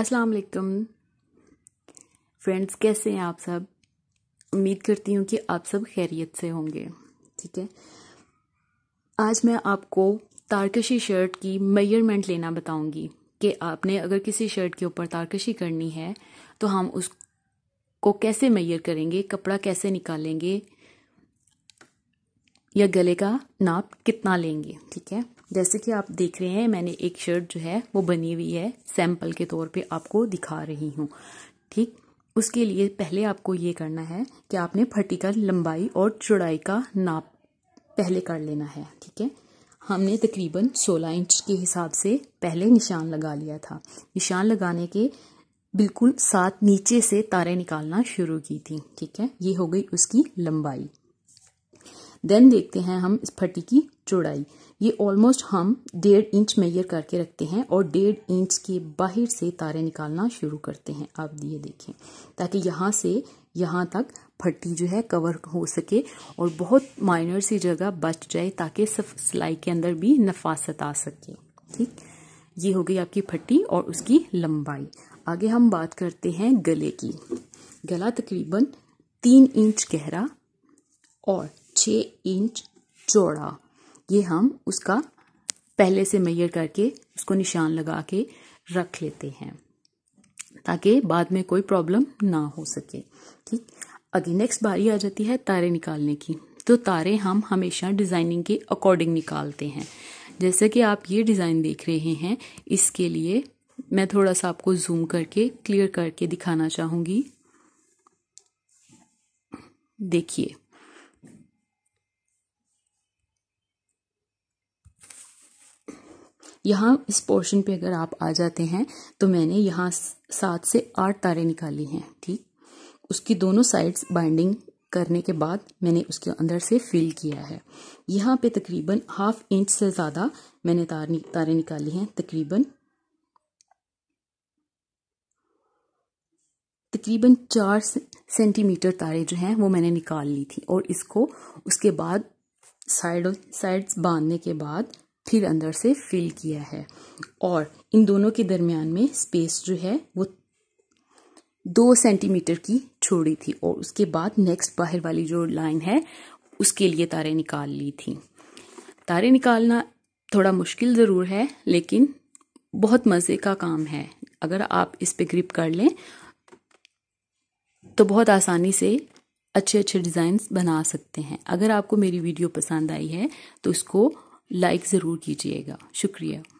अस्सलाम वालेकुम फ्रेंड्स कैसे हैं आप सब उम्मीद करती हूँ कि आप सब खैरियत से होंगे ठीक है आज मैं आपको तारकशी शर्ट की मेजरमेंट लेना बताऊंगी कि आपने अगर किसी शर्ट के ऊपर तारकशी करनी है तो हम उसको कैसे मैयर करेंगे कपड़ा कैसे निकालेंगे या गले का नाप कितना लेंगे ठीक है जैसे कि आप देख रहे हैं मैंने एक शर्ट जो है वो बनी हुई है सैंपल के तौर पे आपको दिखा रही हूँ ठीक उसके लिए पहले आपको ये करना है कि आपने फटी का लंबाई और चौड़ाई का नाप पहले कर लेना है ठीक है हमने तकरीबन 16 इंच के हिसाब से पहले निशान लगा लिया था निशान लगाने के बिल्कुल साथ नीचे से तारे निकालना शुरू की थी ठीक है ये हो गई उसकी लंबाई देन देखते हैं हम इस फटी की चौड़ाई ये ऑलमोस्ट हम डेढ़ इंच मेयर करके रखते हैं और डेढ़ इंच के बाहर से तारे निकालना शुरू करते हैं आप ये देखें ताकि यहाँ से यहाँ तक फट्टी जो है कवर हो सके और बहुत माइनर सी जगह बच जाए ताकि सिलाई के अंदर भी नफासत आ सके ठीक ये हो गई आपकी फट्टी और उसकी लंबाई आगे हम बात करते हैं गले की गला तकरीबन तीन इंच गहरा और छः इंच चौड़ा ये हम उसका पहले से मैयर करके उसको निशान लगा के रख लेते हैं ताकि बाद में कोई प्रॉब्लम ना हो सके ठीक अगली नेक्स्ट बारी आ जाती है तारे निकालने की तो तारे हम हमेशा डिज़ाइनिंग के अकॉर्डिंग निकालते हैं जैसे कि आप ये डिज़ाइन देख रहे हैं इसके लिए मैं थोड़ा सा आपको जूम करके क्लियर करके दिखाना चाहूंगी देखिए यहाँ इस पोर्शन पे अगर आप आ जाते हैं तो मैंने यहाँ सात से आठ तारे निकाली हैं ठीक उसकी दोनों साइड्स बाइंडिंग करने के बाद मैंने उसके अंदर से फिल किया है यहाँ पे तकरीबन हाफ इंच से ज़्यादा मैंने तार तारे निकाली हैं तकरीबन तकरीबन चार सेंटीमीटर तारे जो हैं वो मैंने निकाल ली थी और इसको उसके बाद साइड साइड्स बांधने के बाद स्थिर अंदर से फिल किया है और इन दोनों के दरमियान में स्पेस जो है वो दो सेंटीमीटर की छोड़ी थी और उसके बाद नेक्स्ट बाहर वाली जो लाइन है उसके लिए तारे निकाल ली थी तारे निकालना थोड़ा मुश्किल ज़रूर है लेकिन बहुत मज़े का काम है अगर आप इस पे ग्रिप कर लें तो बहुत आसानी से अच्छे अच्छे डिज़ाइंस बना सकते हैं अगर आपको मेरी वीडियो पसंद आई है तो इसको लाइक ज़रूर कीजिएगा शुक्रिया